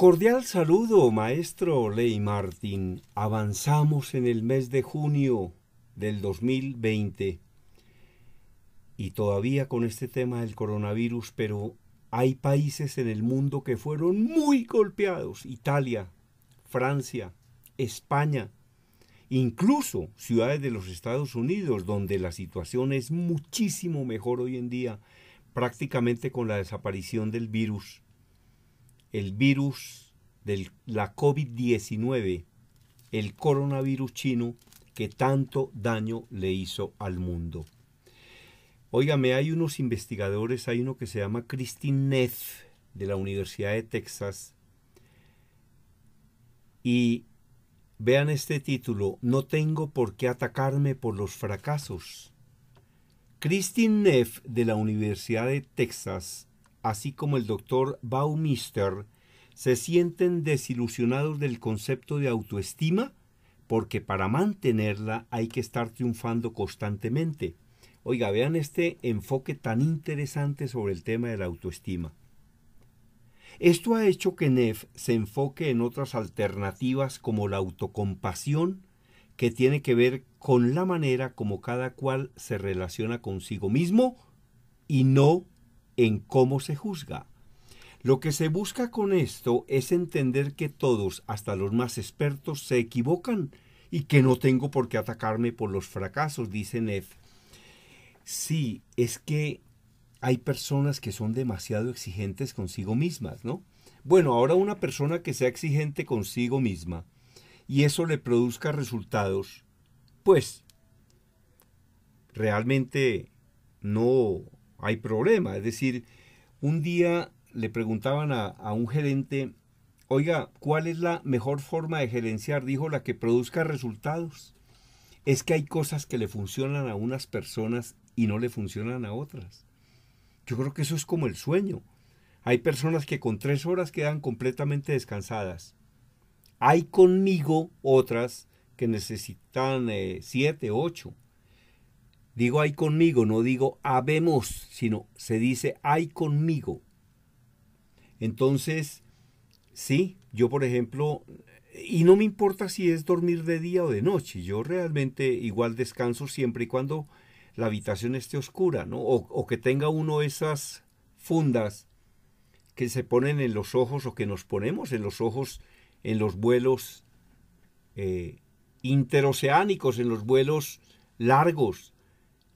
Cordial saludo, maestro Ley Martín. Avanzamos en el mes de junio del 2020 y todavía con este tema del coronavirus, pero hay países en el mundo que fueron muy golpeados. Italia, Francia, España, incluso ciudades de los Estados Unidos, donde la situación es muchísimo mejor hoy en día, prácticamente con la desaparición del virus el virus de la COVID-19, el coronavirus chino que tanto daño le hizo al mundo. Óigame, hay unos investigadores, hay uno que se llama Christine Neff de la Universidad de Texas y vean este título, No tengo por qué atacarme por los fracasos. Christine Neff de la Universidad de Texas así como el doctor Baumister, se sienten desilusionados del concepto de autoestima porque para mantenerla hay que estar triunfando constantemente. Oiga, vean este enfoque tan interesante sobre el tema de la autoestima. Esto ha hecho que Neff se enfoque en otras alternativas como la autocompasión, que tiene que ver con la manera como cada cual se relaciona consigo mismo y no en cómo se juzga. Lo que se busca con esto es entender que todos, hasta los más expertos, se equivocan y que no tengo por qué atacarme por los fracasos, dice Neff. Sí, es que hay personas que son demasiado exigentes consigo mismas, ¿no? Bueno, ahora una persona que sea exigente consigo misma y eso le produzca resultados, pues realmente no hay problema. Es decir, un día le preguntaban a, un gerente, oiga, ¿cuál es la mejor forma de gerenciar? Dijo, la que produzca resultados. Es que hay cosas que le funcionan a unas personas y no le funcionan a otras. Yo creo que eso es como el sueño. Hay personas que con tres horas quedan completamente descansadas. Hay conmigo otras que necesitan eh, siete, ocho. Digo hay conmigo, no digo habemos, sino se dice hay conmigo. Entonces, sí, yo por ejemplo, y no me importa si es dormir de día o de noche, yo realmente igual descanso siempre y cuando la habitación esté oscura, ¿no? O, que tenga uno esas fundas que se ponen en los ojos o que nos ponemos en los ojos en los vuelos eh, interoceánicos, en los vuelos largos,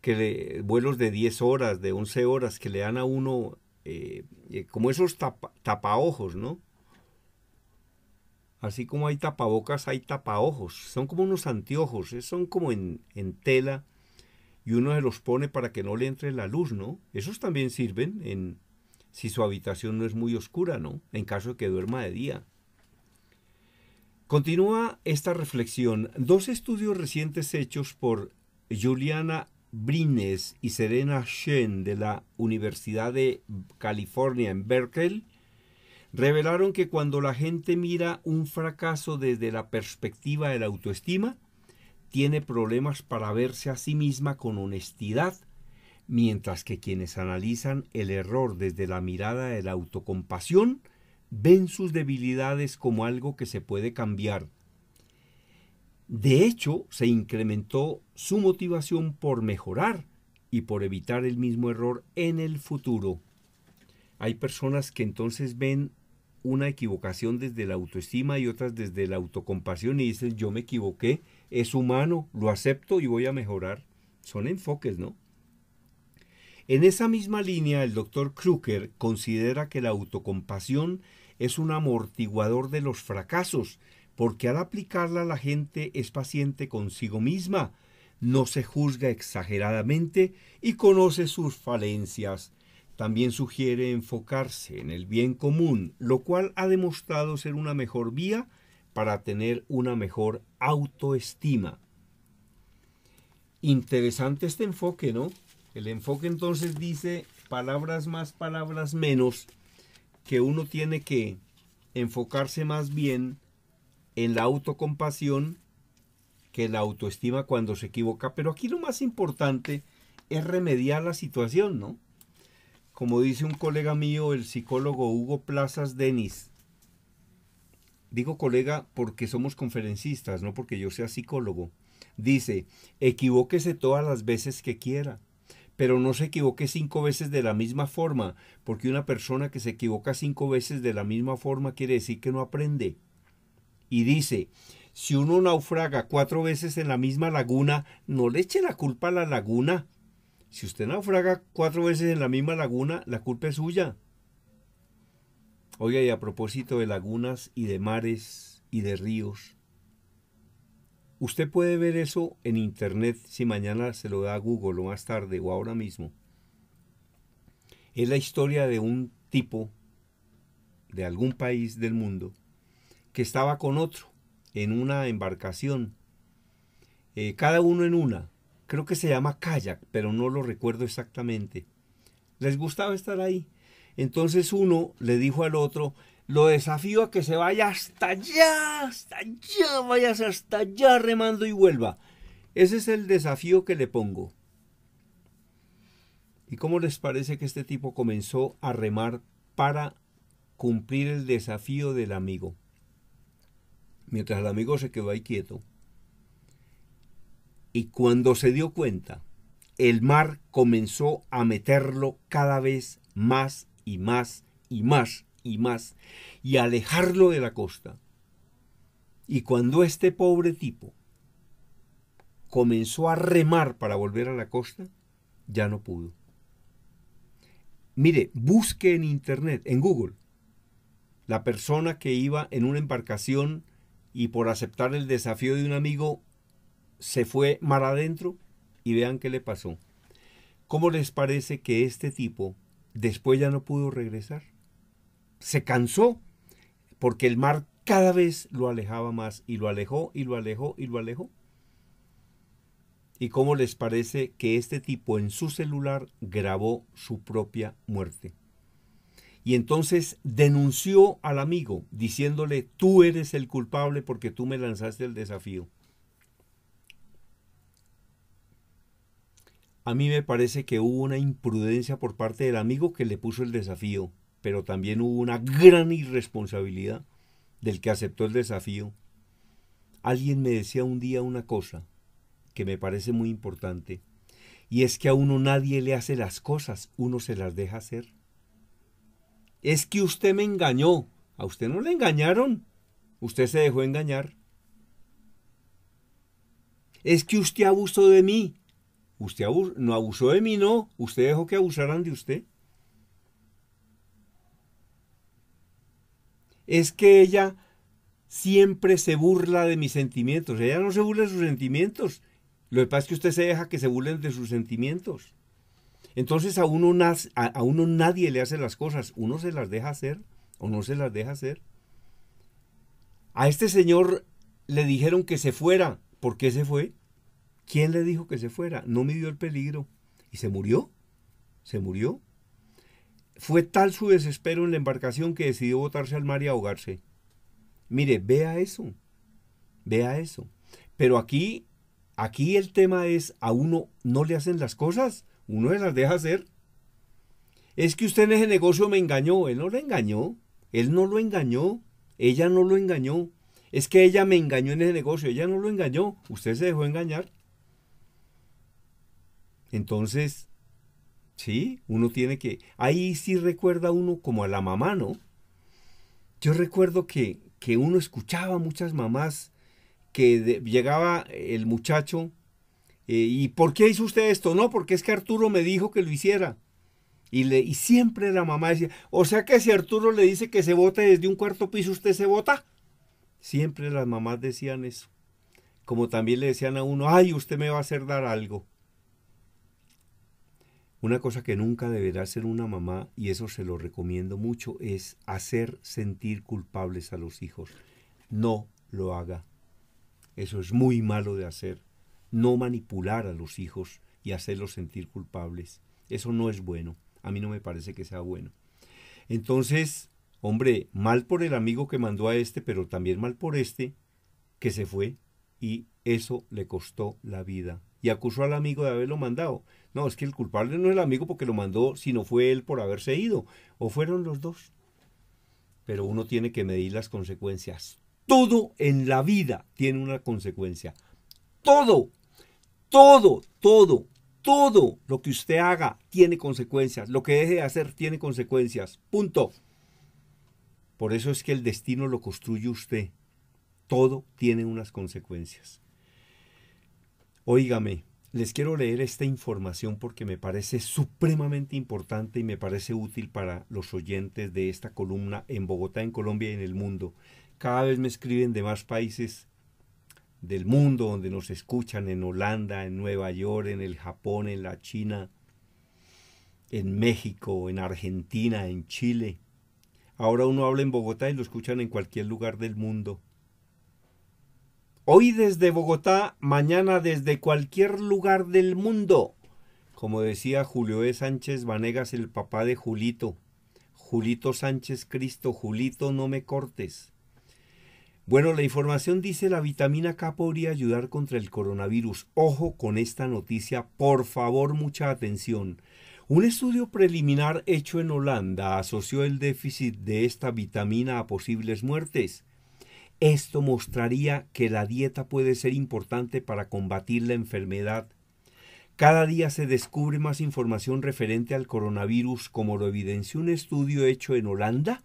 que vuelos de 10 horas, de 11 horas, que le dan a uno eh, eh, como esos tapa, tapaojos, ¿no? Así como hay tapabocas, hay tapaojos. Son como unos anteojos, eh, son como en, tela y uno se los pone para que no le entre la luz, ¿no? Esos también sirven en, si su habitación no es muy oscura, ¿no? En caso de que duerma de día. Continúa esta reflexión. Dos estudios recientes hechos por Juliana Brines y Serena Shen de la Universidad de California en Berkeley revelaron que cuando la gente mira un fracaso desde la perspectiva de la autoestima, tiene problemas para verse a sí misma con honestidad, mientras que quienes analizan el error desde la mirada de la autocompasión ven sus debilidades como algo que se puede cambiar de hecho, se incrementó su motivación por mejorar y por evitar el mismo error en el futuro. Hay personas que entonces ven una equivocación desde la autoestima y otras desde la autocompasión y dicen yo me equivoqué, es humano, lo acepto y voy a mejorar. Son enfoques, ¿no? En esa misma línea, el doctor Kruger considera que la autocompasión es un amortiguador de los fracasos porque al aplicarla la gente es paciente consigo misma, no se juzga exageradamente y conoce sus falencias. También sugiere enfocarse en el bien común, lo cual ha demostrado ser una mejor vía para tener una mejor autoestima. Interesante este enfoque, ¿no? El enfoque entonces dice palabras más, palabras menos, que uno tiene que enfocarse más bien en la autocompasión que la autoestima cuando se equivoca. Pero aquí lo más importante es remediar la situación, ¿no? Como dice un colega mío, el psicólogo Hugo Plazas Denis. Digo colega porque somos conferencistas, no porque yo sea psicólogo. Dice, equivóquese todas las veces que quiera, pero no se equivoque cinco veces de la misma forma, porque una persona que se equivoca cinco veces de la misma forma quiere decir que no aprende y dice, si uno naufraga cuatro veces en la misma laguna, no le eche la culpa a la laguna. Si usted naufraga cuatro veces en la misma laguna, la culpa es suya. Oiga, y a propósito de lagunas y de mares y de ríos, usted puede ver eso en internet si mañana se lo da a Google o más tarde o ahora mismo. Es la historia de un tipo de algún país del mundo que estaba con otro en una embarcación, eh, cada uno en una, creo que se llama kayak, pero no lo recuerdo exactamente. Les gustaba estar ahí. Entonces uno le dijo al otro, lo desafío a que se vaya hasta allá, hasta allá, vayas hasta allá remando y vuelva. Ese es el desafío que le pongo. ¿Y cómo les parece que este tipo comenzó a remar para cumplir el desafío del amigo? mientras el amigo se quedó ahí quieto. Y cuando se dio cuenta, el mar comenzó a meterlo cada vez más y más y más y más y alejarlo de la costa. Y cuando este pobre tipo comenzó a remar para volver a la costa, ya no pudo. Mire, busque en internet, en Google, la persona que iba en una embarcación y por aceptar el desafío de un amigo se fue mar adentro y vean qué le pasó. ¿Cómo les parece que este tipo después ya no pudo regresar? Se cansó porque el mar cada vez lo alejaba más y lo alejó y lo alejó y lo alejó. ¿Y cómo les parece que este tipo en su celular grabó su propia muerte? y entonces denunció al amigo diciéndole, tú eres el culpable porque tú me lanzaste el desafío. A mí me parece que hubo una imprudencia por parte del amigo que le puso el desafío, pero también hubo una gran irresponsabilidad del que aceptó el desafío. Alguien me decía un día una cosa que me parece muy importante, y es que a uno nadie le hace las cosas, uno se las deja hacer es que usted me engañó. A usted no le engañaron. Usted se dejó engañar. Es que usted abusó de mí. Usted no abusó de mí, no. Usted dejó que abusaran de usted. Es que ella siempre se burla de mis sentimientos. Ella no se burla de sus sentimientos. Lo que pasa es que usted se deja que se burlen de sus sentimientos. Entonces a uno, nadie le hace las cosas, uno se las deja hacer o no se las deja hacer. A este señor le dijeron que se fuera. ¿Por qué se fue? ¿Quién le dijo que se fuera? No midió el peligro. Y se murió. Se murió. Fue tal su desespero en la embarcación que decidió botarse al mar y ahogarse. Mire, vea eso. Vea eso. Pero aquí, aquí el tema es, a uno no le hacen las cosas uno se las deja hacer. Es que usted en ese negocio me engañó, él no lo engañó, él no lo engañó, ella no lo engañó. Es que ella me engañó en ese negocio, ella no lo engañó, usted se dejó engañar. Entonces, sí, uno tiene que... Ahí sí recuerda uno como a la mamá, ¿no? Yo recuerdo que, que uno escuchaba muchas mamás que llegaba el muchacho eh, ¿y por qué hizo usted esto? No, porque es que Arturo me dijo que lo hiciera. Y, le, y siempre la mamá decía, o sea que si Arturo le dice que se bote desde un cuarto piso, usted se bota. Siempre las mamás decían eso. Como también le decían a uno, ay, usted me va a hacer dar algo. Una cosa que nunca deberá hacer una mamá, y eso se lo recomiendo mucho, es hacer sentir culpables a los hijos. No lo haga. Eso es muy malo de hacer no manipular a los hijos y hacerlos sentir culpables. Eso no es bueno. A mí no me parece que sea bueno. Entonces, hombre, mal por el amigo que mandó a este, pero también mal por este que se fue y eso le costó la vida. Y acusó al amigo de haberlo mandado. No, es que el culpable no es el amigo porque lo mandó, sino fue él por haberse ido. O fueron los dos. Pero uno tiene que medir las consecuencias. Todo en la vida tiene una consecuencia. Todo todo, todo, todo lo que usted haga tiene consecuencias. Lo que deje de hacer tiene consecuencias. Punto. Por eso es que el destino lo construye usted. Todo tiene unas consecuencias. Óigame, les quiero leer esta información porque me parece supremamente importante y me parece útil para los oyentes de esta columna en Bogotá, en Colombia y en el mundo. Cada vez me escriben de más países del mundo donde nos escuchan en Holanda, en Nueva York, en el Japón, en la China, en México, en Argentina, en Chile. Ahora uno habla en Bogotá y lo escuchan en cualquier lugar del mundo. Hoy desde Bogotá, mañana desde cualquier lugar del mundo. Como decía Julio E. Sánchez Vanegas, el papá de Julito. Julito Sánchez Cristo, Julito, no me cortes. Bueno, la información dice la vitamina K podría ayudar contra el coronavirus. Ojo con esta noticia, por favor, mucha atención. Un estudio preliminar hecho en Holanda asoció el déficit de esta vitamina a posibles muertes. Esto mostraría que la dieta puede ser importante para combatir la enfermedad. Cada día se descubre más información referente al coronavirus, como lo evidenció un estudio hecho en Holanda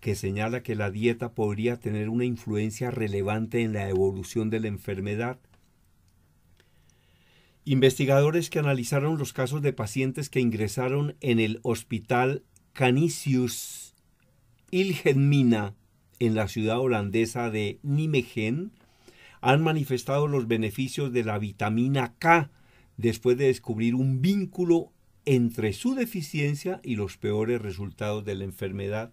que señala que la dieta podría tener una influencia relevante en la evolución de la enfermedad. Investigadores que analizaron los casos de pacientes que ingresaron en el hospital Canisius Ilgenmina en la ciudad holandesa de Nijmegen han manifestado los beneficios de la vitamina K después de descubrir un vínculo entre su deficiencia y los peores resultados de la enfermedad.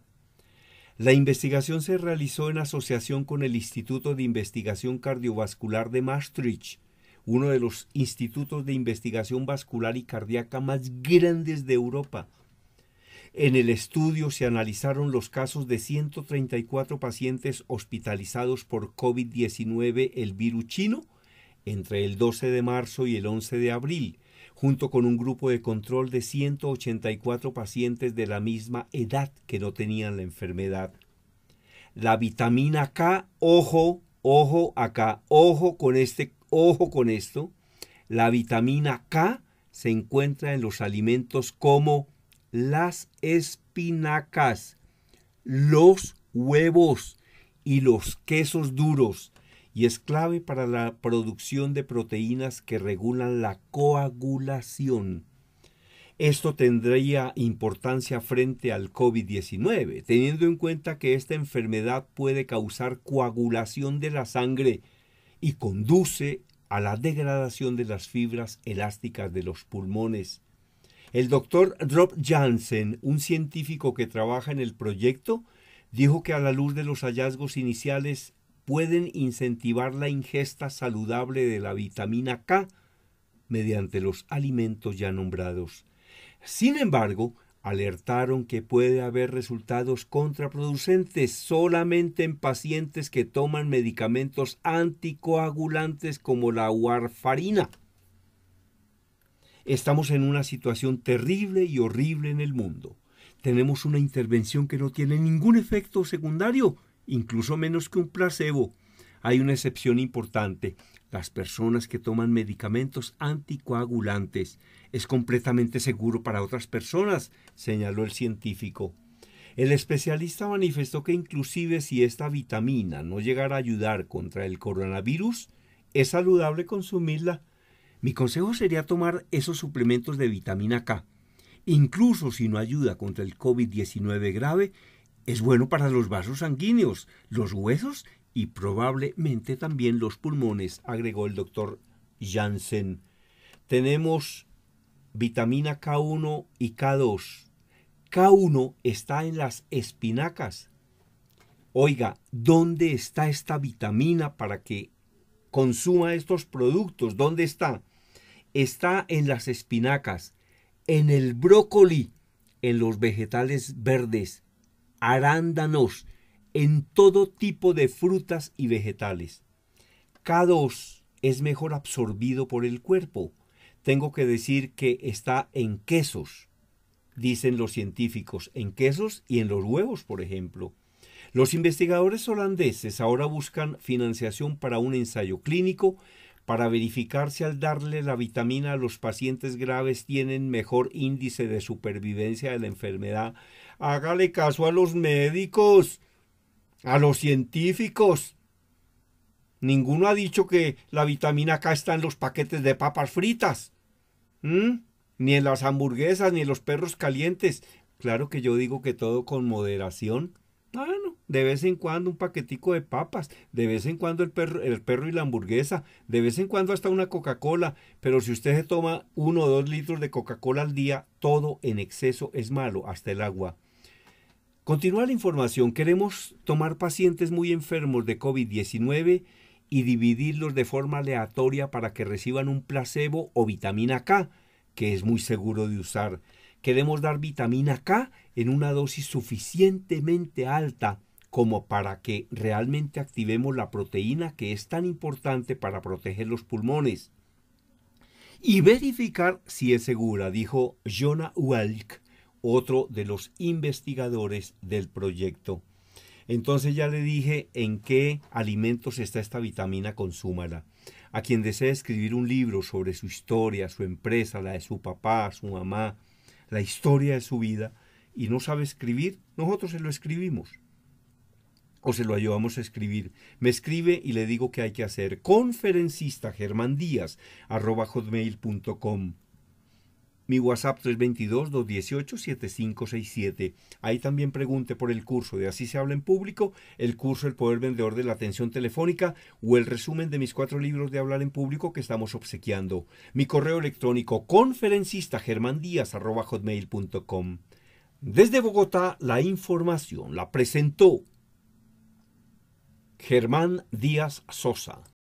La investigación se realizó en asociación con el Instituto de Investigación Cardiovascular de Maastricht, uno de los institutos de investigación vascular y cardíaca más grandes de Europa. En el estudio se analizaron los casos de 134 pacientes hospitalizados por COVID-19, el virus chino, entre el 12 de marzo y el 11 de abril, junto con un grupo de control de 184 pacientes de la misma edad que no tenían la enfermedad. La vitamina K, ojo, ojo acá, ojo con este, ojo con esto. La vitamina K se encuentra en los alimentos como las espinacas, los huevos y los quesos duros, y es clave para la producción de proteínas que regulan la coagulación. Esto tendría importancia frente al COVID-19, teniendo en cuenta que esta enfermedad puede causar coagulación de la sangre y conduce a la degradación de las fibras elásticas de los pulmones. El doctor Rob Jansen, un científico que trabaja en el proyecto, dijo que a la luz de los hallazgos iniciales pueden incentivar la ingesta saludable de la vitamina K mediante los alimentos ya nombrados. Sin embargo, alertaron que puede haber resultados contraproducentes solamente en pacientes que toman medicamentos anticoagulantes como la warfarina. Estamos en una situación terrible y horrible en el mundo. Tenemos una intervención que no tiene ningún efecto secundario incluso menos que un placebo. Hay una excepción importante. Las personas que toman medicamentos anticoagulantes. Es completamente seguro para otras personas, señaló el científico. El especialista manifestó que inclusive si esta vitamina no llegara a ayudar contra el coronavirus, es saludable consumirla. Mi consejo sería tomar esos suplementos de vitamina K. Incluso si no ayuda contra el COVID-19 grave, es bueno para los vasos sanguíneos, los huesos y probablemente también los pulmones, agregó el doctor Janssen. Tenemos vitamina K1 y K2. K1 está en las espinacas. Oiga, ¿dónde está esta vitamina para que consuma estos productos? ¿Dónde está? Está en las espinacas, en el brócoli, en los vegetales verdes, arándanos, en todo tipo de frutas y vegetales. K2 es mejor absorbido por el cuerpo. Tengo que decir que está en quesos, dicen los científicos, en quesos y en los huevos, por ejemplo. Los investigadores holandeses ahora buscan financiación para un ensayo clínico para verificar si al darle la vitamina a los pacientes graves tienen mejor índice de supervivencia de la enfermedad Hágale caso a los médicos, a los científicos. Ninguno ha dicho que la vitamina K está en los paquetes de papas fritas, ni en las hamburguesas, ni en los perros calientes. Claro que yo digo que todo con moderación. Bueno, de vez en cuando un paquetico de papas, de vez en cuando el perro, el perro y la hamburguesa, de vez en cuando hasta una Coca-Cola, pero si usted se toma uno o dos litros de Coca-Cola al día, todo en exceso es malo, hasta el agua. Continúa la información. Queremos tomar pacientes muy enfermos de COVID-19 y dividirlos de forma aleatoria para que reciban un placebo o vitamina K, que es muy seguro de usar. Queremos dar vitamina K en una dosis suficientemente alta como para que realmente activemos la proteína que es tan importante para proteger los pulmones. Y verificar si es segura, dijo Jonah Welch otro de los investigadores del proyecto. Entonces ya le dije en qué alimentos está esta vitamina, consúmala. A quien desea escribir un libro sobre su historia, su empresa, la de su papá, su mamá, la historia de su vida, y no sabe escribir, nosotros se lo escribimos. O se lo ayudamos a escribir. Me escribe y le digo que hay que hacer. Conferencista germán arroba hotmail.com mi WhatsApp 322-218-7567. Ahí también pregunte por el curso de Así se habla en público, el curso El Poder Vendedor de la Atención Telefónica o el resumen de mis cuatro libros de hablar en público que estamos obsequiando. Mi correo electrónico conferencista hotmail.com. Desde Bogotá, la información la presentó Germán Díaz Sosa.